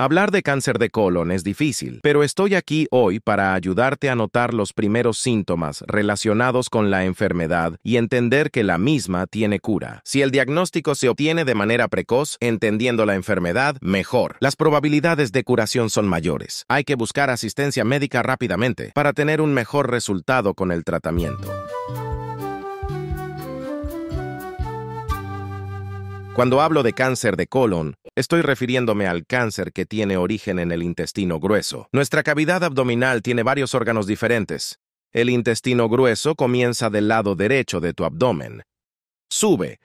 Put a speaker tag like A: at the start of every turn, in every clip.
A: Hablar de cáncer de colon es difícil, pero estoy aquí hoy para ayudarte a notar los primeros síntomas relacionados con la enfermedad y entender que la misma tiene cura. Si el diagnóstico se obtiene de manera precoz, entendiendo la enfermedad, mejor. Las probabilidades de curación son mayores. Hay que buscar asistencia médica rápidamente para tener un mejor resultado con el tratamiento. Cuando hablo de cáncer de colon, Estoy refiriéndome al cáncer que tiene origen en el intestino grueso. Nuestra cavidad abdominal tiene varios órganos diferentes. El intestino grueso comienza del lado derecho de tu abdomen. Sube,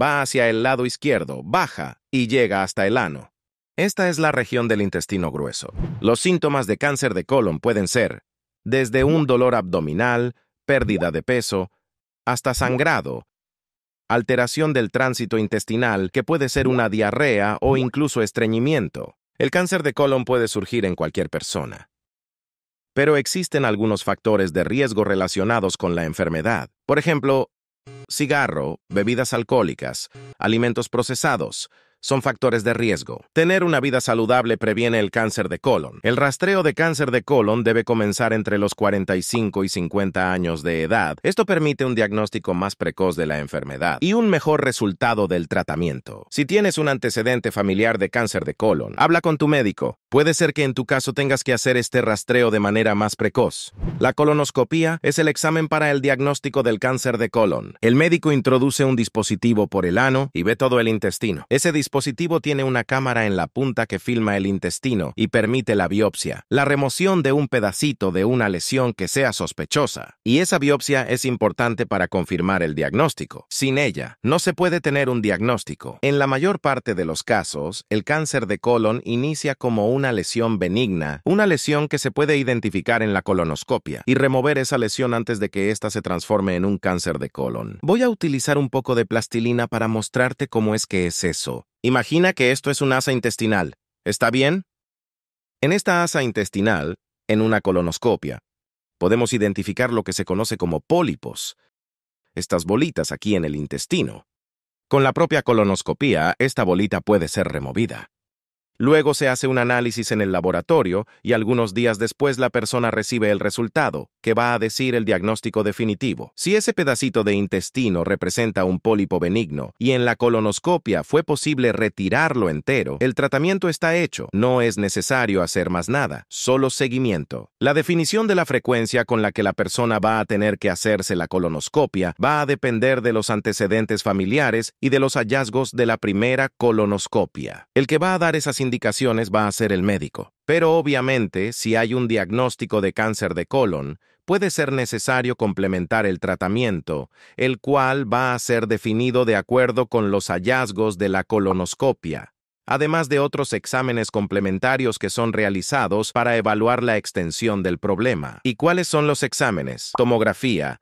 A: va hacia el lado izquierdo, baja y llega hasta el ano. Esta es la región del intestino grueso. Los síntomas de cáncer de colon pueden ser desde un dolor abdominal, pérdida de peso, hasta sangrado, alteración del tránsito intestinal que puede ser una diarrea o incluso estreñimiento. El cáncer de colon puede surgir en cualquier persona. Pero existen algunos factores de riesgo relacionados con la enfermedad. Por ejemplo, cigarro, bebidas alcohólicas, alimentos procesados, son factores de riesgo. Tener una vida saludable previene el cáncer de colon. El rastreo de cáncer de colon debe comenzar entre los 45 y 50 años de edad. Esto permite un diagnóstico más precoz de la enfermedad y un mejor resultado del tratamiento. Si tienes un antecedente familiar de cáncer de colon, habla con tu médico Puede ser que en tu caso tengas que hacer este rastreo de manera más precoz. La colonoscopia es el examen para el diagnóstico del cáncer de colon. El médico introduce un dispositivo por el ano y ve todo el intestino. Ese dispositivo tiene una cámara en la punta que filma el intestino y permite la biopsia, la remoción de un pedacito de una lesión que sea sospechosa. Y esa biopsia es importante para confirmar el diagnóstico. Sin ella, no se puede tener un diagnóstico. En la mayor parte de los casos, el cáncer de colon inicia como un una lesión benigna, una lesión que se puede identificar en la colonoscopia y remover esa lesión antes de que ésta se transforme en un cáncer de colon. Voy a utilizar un poco de plastilina para mostrarte cómo es que es eso. Imagina que esto es una asa intestinal. ¿Está bien? En esta asa intestinal, en una colonoscopia, podemos identificar lo que se conoce como pólipos, estas bolitas aquí en el intestino. Con la propia colonoscopía, esta bolita puede ser removida. Luego se hace un análisis en el laboratorio y algunos días después la persona recibe el resultado, que va a decir el diagnóstico definitivo. Si ese pedacito de intestino representa un pólipo benigno y en la colonoscopia fue posible retirarlo entero, el tratamiento está hecho, no es necesario hacer más nada, solo seguimiento. La definición de la frecuencia con la que la persona va a tener que hacerse la colonoscopia va a depender de los antecedentes familiares y de los hallazgos de la primera colonoscopia. El que va a dar indicaciones va a ser el médico. Pero obviamente, si hay un diagnóstico de cáncer de colon, puede ser necesario complementar el tratamiento, el cual va a ser definido de acuerdo con los hallazgos de la colonoscopia, además de otros exámenes complementarios que son realizados para evaluar la extensión del problema. ¿Y cuáles son los exámenes? Tomografía,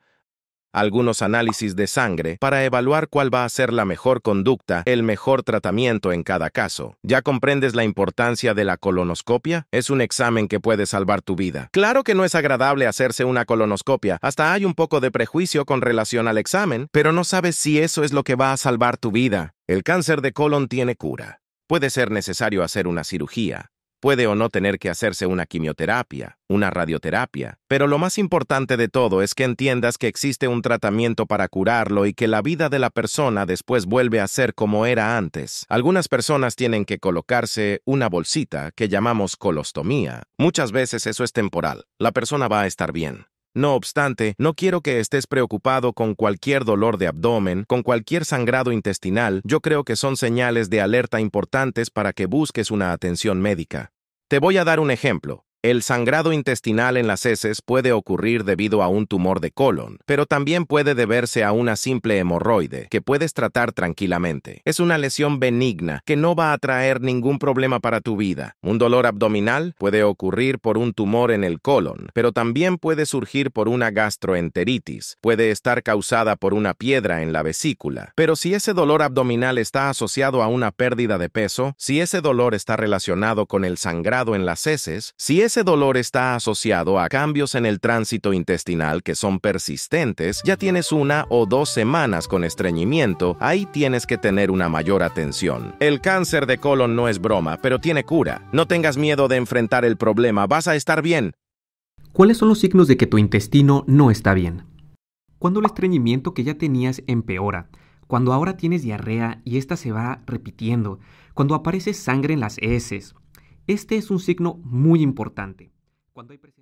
A: algunos análisis de sangre para evaluar cuál va a ser la mejor conducta, el mejor tratamiento en cada caso. ¿Ya comprendes la importancia de la colonoscopia? Es un examen que puede salvar tu vida. Claro que no es agradable hacerse una colonoscopia, hasta hay un poco de prejuicio con relación al examen, pero no sabes si eso es lo que va a salvar tu vida. El cáncer de colon tiene cura. Puede ser necesario hacer una cirugía, Puede o no tener que hacerse una quimioterapia, una radioterapia, pero lo más importante de todo es que entiendas que existe un tratamiento para curarlo y que la vida de la persona después vuelve a ser como era antes. Algunas personas tienen que colocarse una bolsita que llamamos colostomía. Muchas veces eso es temporal. La persona va a estar bien. No obstante, no quiero que estés preocupado con cualquier dolor de abdomen, con cualquier sangrado intestinal, yo creo que son señales de alerta importantes para que busques una atención médica. Te voy a dar un ejemplo. El sangrado intestinal en las heces puede ocurrir debido a un tumor de colon, pero también puede deberse a una simple hemorroide, que puedes tratar tranquilamente. Es una lesión benigna que no va a traer ningún problema para tu vida. Un dolor abdominal puede ocurrir por un tumor en el colon, pero también puede surgir por una gastroenteritis, puede estar causada por una piedra en la vesícula. Pero si ese dolor abdominal está asociado a una pérdida de peso, si ese dolor está relacionado con el sangrado en las heces, si es ese dolor está asociado a cambios en el tránsito intestinal que son persistentes, ya tienes una o dos semanas con estreñimiento, ahí tienes que tener una mayor atención. El cáncer de colon no es broma, pero tiene cura. No tengas miedo de enfrentar el problema, vas a estar bien. ¿Cuáles son los signos de que tu intestino no está bien? Cuando el estreñimiento que ya tenías empeora, cuando ahora tienes diarrea y esta se va repitiendo, cuando aparece sangre en las heces, este es un signo muy importante. Cuando hay